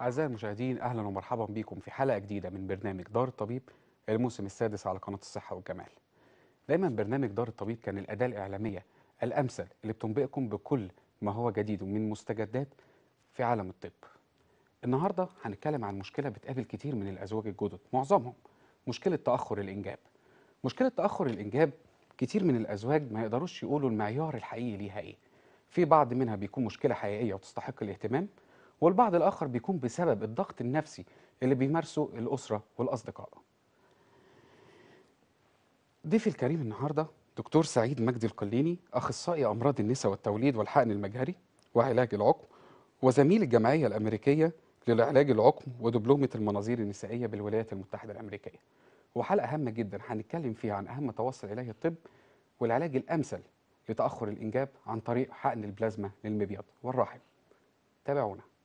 أعزائي المشاهدين أهلا ومرحبا بكم في حلقة جديدة من برنامج دار الطبيب الموسم السادس على قناة الصحة والجمال دايما برنامج دار الطبيب كان الأداة الإعلامية الأمثل اللي بتنبئكم بكل ما هو جديد من مستجدات في عالم الطب النهاردة هنتكلم عن مشكلة بتقابل كتير من الأزواج الجدد معظمهم مشكلة تأخر الإنجاب مشكلة تأخر الإنجاب كتير من الأزواج ما يقدروش يقولوا المعيار الحقيقي ليها إيه في بعض منها بيكون مشكلة حقيقية وتستحق الاهتمام والبعض الآخر بيكون بسبب الضغط النفسي اللي بيمارسه الأسرة والأصدقاء ضيفي الكريم النهاردة دكتور سعيد مجدي القليني أخصائي أمراض النساء والتوليد والحقن المجهري وعلاج العقم وزميل الجمعية الأمريكية للعلاج العقم ودبلومة المناظير النسائية بالولايات المتحدة الأمريكية وحلقة هامة جدا هنتكلم فيها عن أهم ما توصل إليه الطب والعلاج الأمثل لتأخر الإنجاب عن طريق حقن البلازما للمبيض والرحم تابعونا